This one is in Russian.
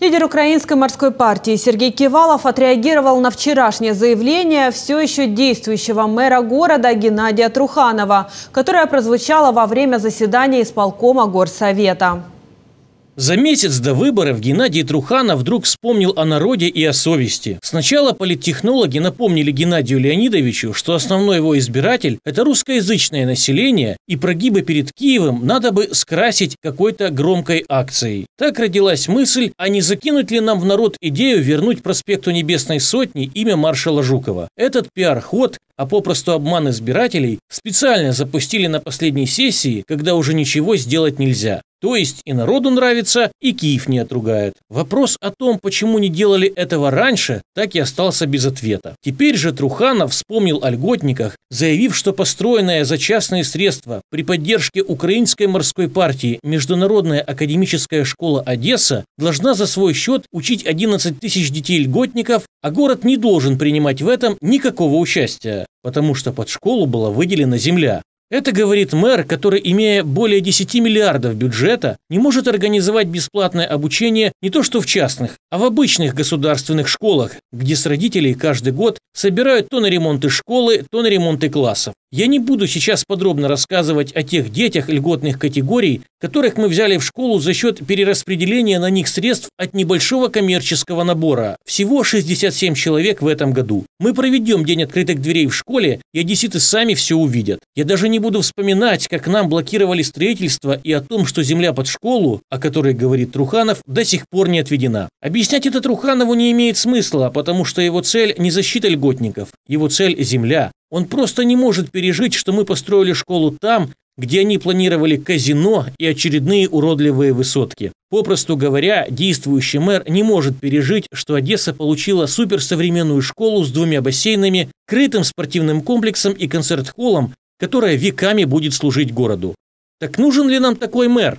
Лидер украинской морской партии Сергей Кивалов отреагировал на вчерашнее заявление все еще действующего мэра города Геннадия Труханова, которое прозвучало во время заседания исполкома Горсовета. За месяц до выборов Геннадий Труханов вдруг вспомнил о народе и о совести. Сначала политтехнологи напомнили Геннадию Леонидовичу, что основной его избиратель – это русскоязычное население, и прогибы перед Киевом надо бы скрасить какой-то громкой акцией. Так родилась мысль, а не закинуть ли нам в народ идею вернуть проспекту Небесной Сотни имя маршала Жукова. Этот пиар-ход а попросту обман избирателей, специально запустили на последней сессии, когда уже ничего сделать нельзя. То есть и народу нравится, и Киев не отругает. Вопрос о том, почему не делали этого раньше, так и остался без ответа. Теперь же Труханов вспомнил о льготниках, заявив, что построенное за частные средства при поддержке Украинской морской партии Международная академическая школа Одесса должна за свой счет учить 11 тысяч детей льготников, а город не должен принимать в этом никакого участия, потому что под школу была выделена земля, это говорит мэр, который, имея более 10 миллиардов бюджета, не может организовать бесплатное обучение не то что в частных, а в обычных государственных школах, где с родителей каждый год собирают то на ремонты школы, то на ремонты классов. Я не буду сейчас подробно рассказывать о тех детях льготных категорий, которых мы взяли в школу за счет перераспределения на них средств от небольшого коммерческого набора. Всего 67 человек в этом году. Мы проведем день открытых дверей в школе, и одесситы сами все увидят. Я даже не буду вспоминать, как нам блокировали строительство и о том, что земля под школу, о которой говорит Труханов, до сих пор не отведена. Объяснять это Труханову не имеет смысла, потому что его цель не защита льготников. Его цель – земля. Он просто не может пережить, что мы построили школу там, где они планировали казино и очередные уродливые высотки. Попросту говоря, действующий мэр не может пережить, что Одесса получила суперсовременную школу с двумя бассейнами, крытым спортивным комплексом и концерт-холлом, которая веками будет служить городу. Так нужен ли нам такой мэр?